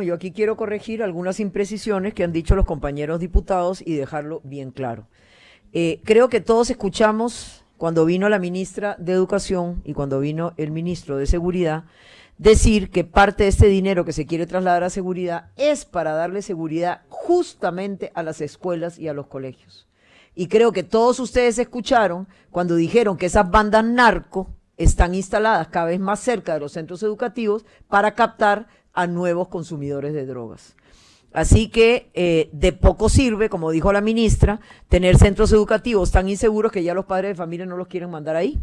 yo aquí quiero corregir algunas imprecisiones que han dicho los compañeros diputados y dejarlo bien claro. Eh, creo que todos escuchamos cuando vino la ministra de Educación y cuando vino el ministro de Seguridad decir que parte de este dinero que se quiere trasladar a seguridad es para darle seguridad justamente a las escuelas y a los colegios. Y creo que todos ustedes escucharon cuando dijeron que esas bandas narco están instaladas cada vez más cerca de los centros educativos para captar a nuevos consumidores de drogas. Así que eh, de poco sirve, como dijo la ministra, tener centros educativos tan inseguros que ya los padres de familia no los quieren mandar ahí.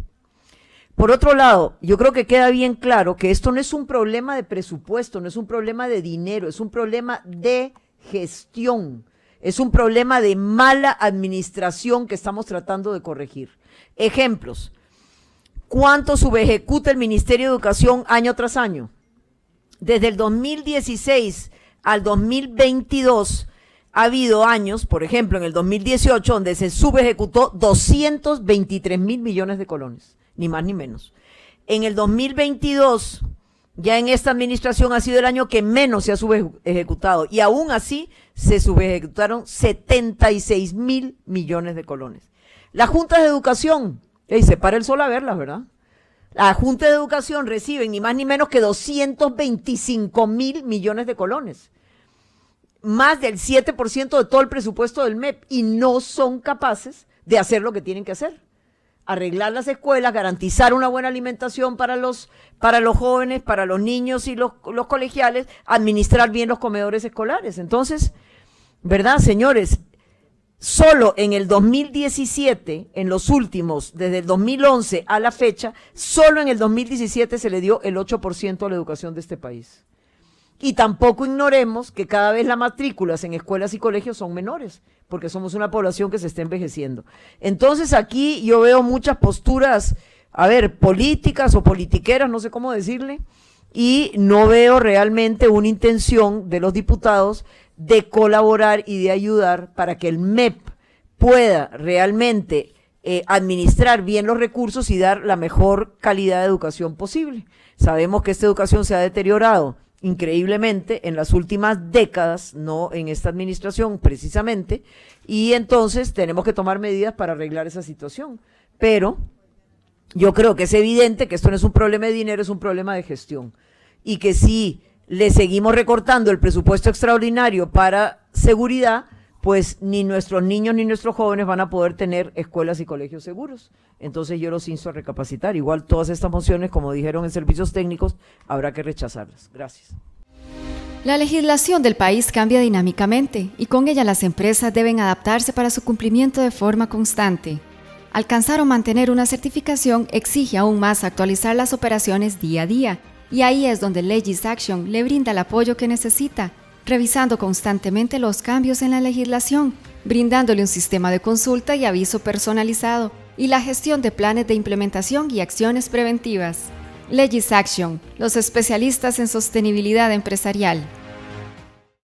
Por otro lado, yo creo que queda bien claro que esto no es un problema de presupuesto, no es un problema de dinero, es un problema de gestión, es un problema de mala administración que estamos tratando de corregir. Ejemplos, cuánto subejecuta el Ministerio de Educación año tras año. Desde el 2016 al 2022 ha habido años, por ejemplo, en el 2018, donde se subejecutó 223 mil millones de colones, ni más ni menos. En el 2022, ya en esta administración ha sido el año que menos se ha subejecutado y aún así se subejecutaron 76 mil millones de colones. Las juntas de educación y se para el sol a verlas, ¿verdad? La Junta de Educación recibe ni más ni menos que 225 mil millones de colones. Más del 7% de todo el presupuesto del MEP. Y no son capaces de hacer lo que tienen que hacer. Arreglar las escuelas, garantizar una buena alimentación para los, para los jóvenes, para los niños y los, los colegiales, administrar bien los comedores escolares. Entonces, ¿verdad, señores? Solo en el 2017, en los últimos, desde el 2011 a la fecha, solo en el 2017 se le dio el 8% a la educación de este país. Y tampoco ignoremos que cada vez las matrículas en escuelas y colegios son menores, porque somos una población que se está envejeciendo. Entonces aquí yo veo muchas posturas, a ver, políticas o politiqueras, no sé cómo decirle, y no veo realmente una intención de los diputados de colaborar y de ayudar para que el MEP pueda realmente eh, administrar bien los recursos y dar la mejor calidad de educación posible. Sabemos que esta educación se ha deteriorado increíblemente en las últimas décadas, no en esta administración precisamente, y entonces tenemos que tomar medidas para arreglar esa situación. Pero yo creo que es evidente que esto no es un problema de dinero, es un problema de gestión. Y que si le seguimos recortando el presupuesto extraordinario para seguridad, pues ni nuestros niños ni nuestros jóvenes van a poder tener escuelas y colegios seguros. Entonces yo los insto a recapacitar. Igual todas estas mociones, como dijeron en servicios técnicos, habrá que rechazarlas. Gracias. La legislación del país cambia dinámicamente y con ella las empresas deben adaptarse para su cumplimiento de forma constante. Alcanzar o mantener una certificación exige aún más actualizar las operaciones día a día y ahí es donde Legis Action le brinda el apoyo que necesita, revisando constantemente los cambios en la legislación, brindándole un sistema de consulta y aviso personalizado, y la gestión de planes de implementación y acciones preventivas. Legis Action, los especialistas en sostenibilidad empresarial.